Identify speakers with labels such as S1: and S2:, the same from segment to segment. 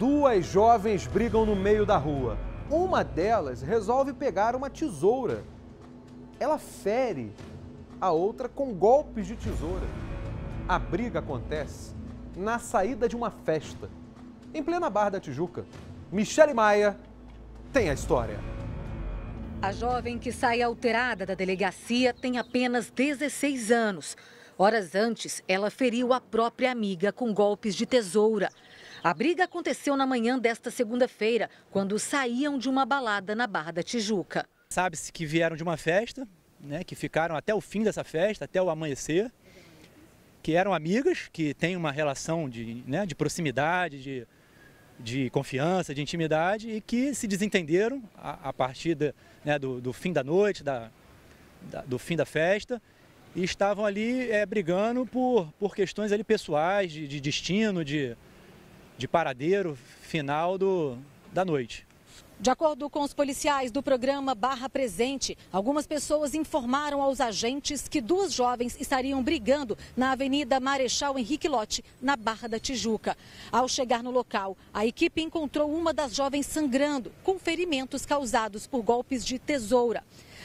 S1: Duas jovens brigam no meio da rua. Uma delas resolve pegar uma tesoura. Ela fere a outra com golpes de tesoura. A briga acontece na saída de uma festa, em plena Barra da Tijuca. Michele Maia tem a história.
S2: A jovem que sai alterada da delegacia tem apenas 16 anos. Horas antes, ela feriu a própria amiga com golpes de tesoura. A briga aconteceu na manhã desta segunda-feira, quando saíam de uma balada na Barra da Tijuca.
S3: Sabe-se que vieram de uma festa, né, que ficaram até o fim dessa festa, até o amanhecer, que eram amigas, que têm uma relação de, né, de proximidade, de, de confiança, de intimidade e que se desentenderam a, a partir de, né, do, do, fim da noite, da, da, do fim da festa e estavam ali é, brigando por, por questões ali pessoais, de, de destino, de, de paradeiro final do, da noite.
S2: De acordo com os policiais do programa Barra Presente, algumas pessoas informaram aos agentes que duas jovens estariam brigando na Avenida Marechal Henrique Lote, na Barra da Tijuca. Ao chegar no local, a equipe encontrou uma das jovens sangrando, com ferimentos causados por golpes de tesoura.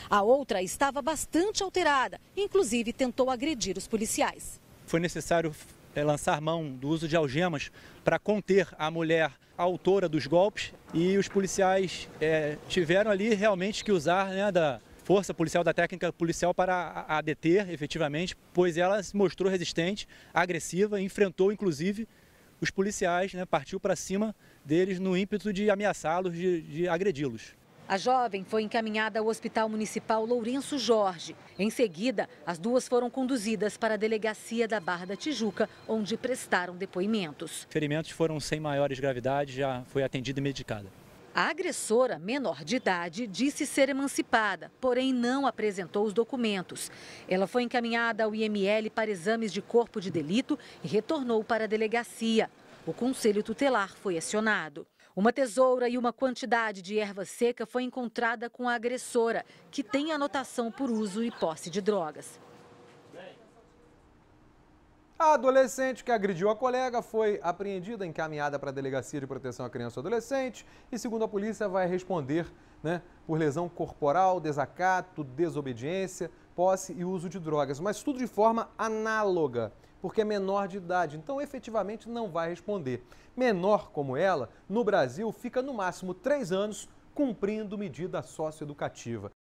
S2: A outra estava bastante alterada, inclusive tentou agredir os policiais.
S3: Foi necessário é lançar mão do uso de algemas para conter a mulher autora dos golpes e os policiais é, tiveram ali realmente que usar né, da força policial, da técnica policial para a, a deter efetivamente, pois ela se mostrou resistente, agressiva, enfrentou inclusive os policiais, né, partiu para cima deles no ímpeto de ameaçá-los, de, de agredi-los.
S2: A jovem foi encaminhada ao Hospital Municipal Lourenço Jorge. Em seguida, as duas foram conduzidas para a delegacia da Barra da Tijuca, onde prestaram depoimentos.
S3: Ferimentos foram sem maiores gravidades, já foi atendida e medicada.
S2: A agressora, menor de idade, disse ser emancipada, porém não apresentou os documentos. Ela foi encaminhada ao IML para exames de corpo de delito e retornou para a delegacia. O conselho tutelar foi acionado. Uma tesoura e uma quantidade de erva seca foi encontrada com a agressora, que tem anotação por uso e posse de drogas.
S1: A adolescente que agrediu a colega foi apreendida, encaminhada para a Delegacia de Proteção à Criança e Adolescente e, segundo a polícia, vai responder né, por lesão corporal, desacato, desobediência, posse e uso de drogas, mas tudo de forma análoga, porque é menor de idade, então efetivamente não vai responder. Menor como ela, no Brasil, fica no máximo três anos cumprindo medida socioeducativa.